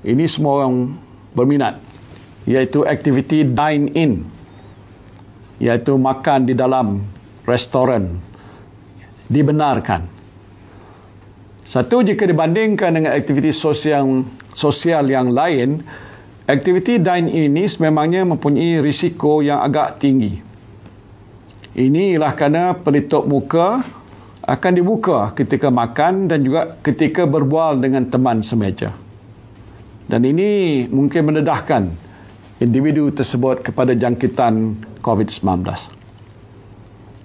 ini semua orang berminat iaitu aktiviti dine in iaitu makan di dalam restoran dibenarkan satu jika dibandingkan dengan aktiviti sosial sosial yang lain aktiviti dine in ini sememangnya mempunyai risiko yang agak tinggi inilah kerana pelitup muka akan dibuka ketika makan dan juga ketika berbual dengan teman semeja dan ini mungkin mendedahkan individu tersebut kepada jangkitan COVID-19.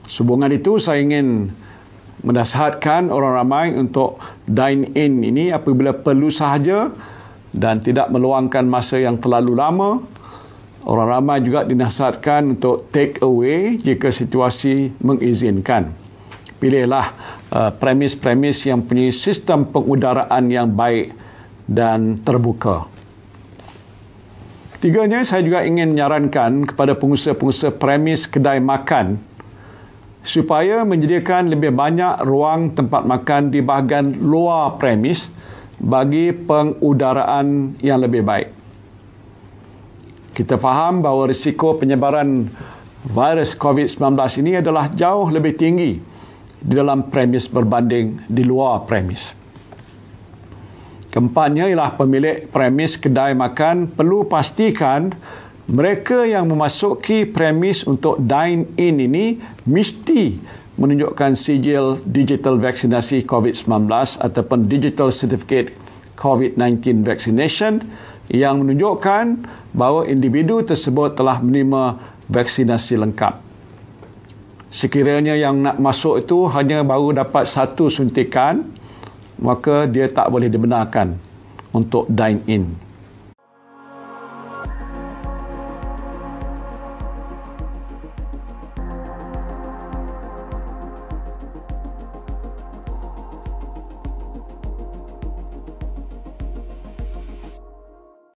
Sehubungan itu, saya ingin menasihatkan orang ramai untuk dine-in ini apabila perlu sahaja dan tidak meluangkan masa yang terlalu lama. Orang ramai juga dinasihatkan untuk take away jika situasi mengizinkan. Pilihlah uh, premis-premis yang punya sistem pengudaraan yang baik dan terbuka. Ketiganya, saya juga ingin menyarankan kepada pengusaha-pengusaha premis kedai makan supaya menjadikan lebih banyak ruang tempat makan di bahagian luar premis bagi pengudaraan yang lebih baik. Kita faham bahawa risiko penyebaran virus COVID-19 ini adalah jauh lebih tinggi di dalam premis berbanding di luar premis. Keempatnya ialah pemilik premis kedai makan perlu pastikan mereka yang memasuki premis untuk dine-in ini mesti menunjukkan sijil digital vaksinasi COVID-19 ataupun digital certificate COVID-19 vaccination yang menunjukkan bahawa individu tersebut telah menerima vaksinasi lengkap. Sekiranya yang nak masuk itu hanya baru dapat satu suntikan, maka dia tak boleh dibenarkan untuk dine in